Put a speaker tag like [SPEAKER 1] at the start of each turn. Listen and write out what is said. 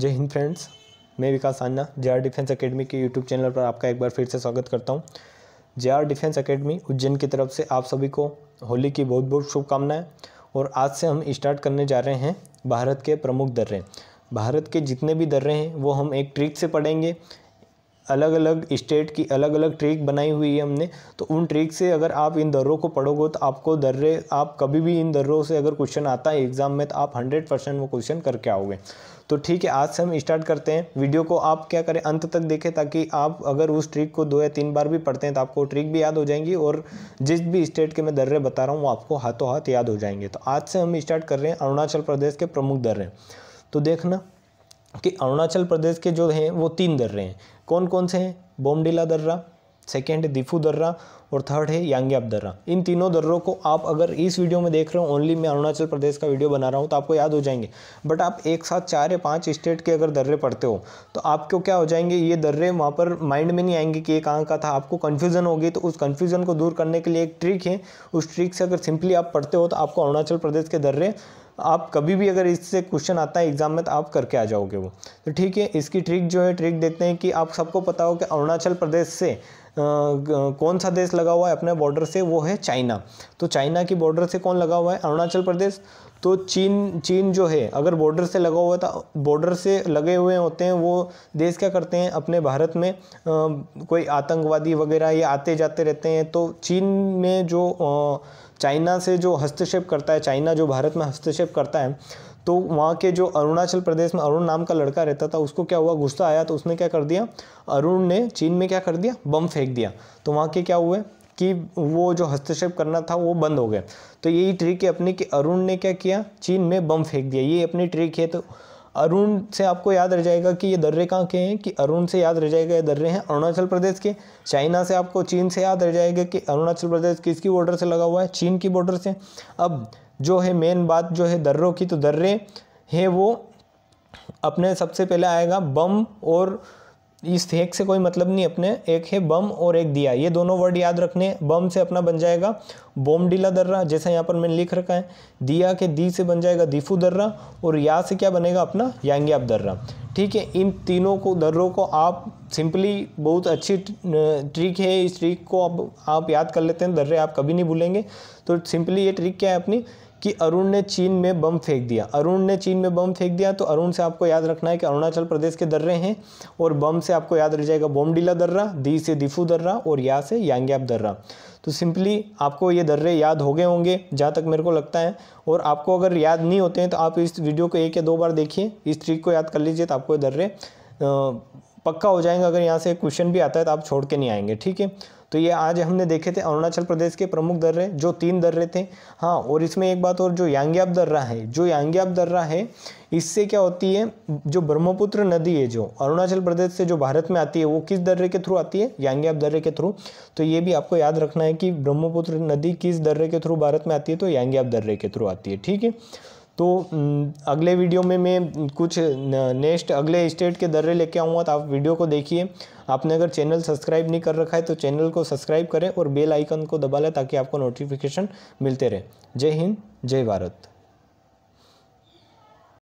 [SPEAKER 1] जय हिंद फ्रेंड्स मैं विकास आन्ना जे आर डिफेंस अकेडमी के यूट्यूब चैनल पर आपका एक बार फिर से स्वागत करता हूँ J R defence academy Ujjain की तरफ से आप सभी को होली की बहुत बहुत शुभकामनाएं और आज से हम स्टार्ट करने जा रहे हैं भारत के प्रमुख दर्रे भारत के जितने भी दर्रे हैं वो हम एक ट्रिक से पढ़ेंगे अलग अलग स्टेट की अलग अलग ट्रिक बनाई हुई है हमने तो उन ट्रिक से अगर आप इन दर्रों को पढ़ोगे तो आपको दर्रे आप कभी भी इन दर्रों से अगर क्वेश्चन आता है एग्ज़ाम में तो आप हंड्रेड परसेंट वो क्वेश्चन करके आओगे तो ठीक है आज से हम स्टार्ट करते हैं वीडियो को आप क्या करें अंत तक देखें ताकि आप अगर उस ट्रिक को दो या तीन बार भी पढ़ते हैं तो आपको ट्रिक भी याद हो जाएंगी और जिस भी स्टेट के मैं दर्रे बता रहा हूँ वो आपको हाथों हाथ याद हो जाएंगे तो आज से हम स्टार्ट कर रहे हैं अरुणाचल प्रदेश के प्रमुख दर्रे तो देखना कि अरुणाचल प्रदेश के जो हैं वो तीन दर्रे हैं कौन कौन से हैं बोमडिला दर्रा सेकेंड है दिफू दर्रा और थर्ड है यांग्याप दर्रा इन तीनों दर्रों को आप अगर इस वीडियो में देख रहे हो ओनली मैं अरुणाचल प्रदेश का वीडियो बना रहा हूँ तो आपको याद हो जाएंगे बट आप एक साथ चार या पाँच स्टेट के अगर दर्रे पढ़ते हो तो आपको क्या हो जाएंगे ये दर्रे वहाँ पर माइंड में नहीं आएंगे कि ये कहाँ का था आपको कन्फ्यूज़न होगी तो उस कन्फ्यूज़न को दूर करने के लिए एक ट्रिक है उस ट्रिक से अगर सिंपली आप पढ़ते हो तो आपको अरुणाचल प्रदेश के दर्रे आप कभी भी अगर इससे क्वेश्चन आता है एग्ज़ाम में तो आप करके आ जाओगे वो तो ठीक है इसकी ट्रिक जो है ट्रिक देखते हैं कि आप सबको पता हो कि अरुणाचल प्रदेश से कौन सा देश लगा हुआ है अपने बॉर्डर से वो है चाइना तो चाइना की बॉर्डर से कौन लगा हुआ है अरुणाचल प्रदेश तो चीन चीन जो है अगर बॉर्डर से लगा हुआ है तो बॉर्डर से लगे हुए होते हैं वो देश क्या करते हैं अपने भारत में आ, कोई आतंकवादी वगैरह ये आते जाते रहते हैं तो चीन में जो आ, चाइना से जो हस्तक्षेप करता है चाइना जो भारत में हस्तक्षेप करता है तो वहाँ के जो अरुणाचल प्रदेश में अरुण नाम का लड़का रहता था उसको क्या हुआ गुस्सा आया तो उसने क्या कर दिया अरुण ने चीन में क्या कर दिया बम फेंक दिया तो वहाँ के क्या हुए कि वो जो हस्तक्षेप करना था वो बंद हो गया तो यही ट्रिक है अपनी कि अरुण ने क्या किया चीन में बम फेंक दिया ये अपनी ट्रिक है तो अरुण से आपको याद रह जाएगा कि ये दर्रे कहाँ के हैं कि अरुण से याद रह जाएगा ये दर्रे हैं अरुणाचल प्रदेश के चाइना से आपको चीन से याद रह जाएगा कि अरुणाचल प्रदेश किसकी बॉर्डर से लगा हुआ है चीन की बॉर्डर से अब जो है मेन बात जो है दर्रों की तो दर्रे हैं वो अपने सबसे पहले आएगा बम और इस हेक से कोई मतलब नहीं अपने एक है बम और एक दिया ये दोनों वर्ड याद रखने बम से अपना बन जाएगा डीला दर्रा जैसा यहाँ पर मैंने लिख रखा है दिया के दी से बन जाएगा दीफू दर्रा और या से क्या बनेगा अपना यांग्याप दर्रा ठीक है इन तीनों को दर्रों को आप सिंपली बहुत अच्छी ट्रिक है इस ट्रिक को अब आप याद कर लेते हैं दर्रे आप कभी नहीं भूलेंगे तो सिंपली ये ट्रिक क्या है अपनी कि अरुण ने चीन में बम फेंक दिया अरुण ने चीन में बम फेंक दिया तो अरुण से आपको याद रखना है कि अरुणाचल प्रदेश के दर्रे हैं और बम से आपको याद रह जाएगा बोमडीला दर्रा दी से दिफू दर्रा और या से यांग्याप दर्रा तो सिंपली आपको ये दर्रे याद हो गए होंगे जहाँ तक मेरे को लगता है और आपको अगर याद नहीं होते हैं तो आप इस वीडियो को एक या दो बार देखिए इस ट्रिक को याद कर लीजिए तो आपको ये दर्रे पक्का हो जाएंगे अगर यहाँ से क्वेश्चन भी आता है तो आप छोड़ के नहीं आएंगे ठीक है तो ये आज हमने देखे थे अरुणाचल प्रदेश के प्रमुख दर्रे जो तीन दर्रे थे हाँ और इसमें एक बात और जो यांग्याप दर्रा है जो यांग्याप दर्रा है इससे क्या होती है जो ब्रह्मपुत्र नदी है जो अरुणाचल प्रदेश से जो भारत में आती है वो किस दर्रे के थ्रू आती है यांग्याप दर्रे के थ्रू तो ये भी आपको याद रखना है कि ब्रह्मपुत्र नदी किस दर्रे के थ्रू भारत में आती है तो यांग्याप दर्रे के थ्रू आती है ठीक है तो अगले वीडियो में मैं कुछ नेक्स्ट अगले स्टेट के दर्रे लेके आऊँगा तो आप वीडियो को देखिए आपने अगर चैनल सब्सक्राइब नहीं कर रखा है तो चैनल को सब्सक्राइब करें और बेल आइकन को दबा लें ताकि आपको नोटिफिकेशन मिलते रहे जय हिंद जय भारत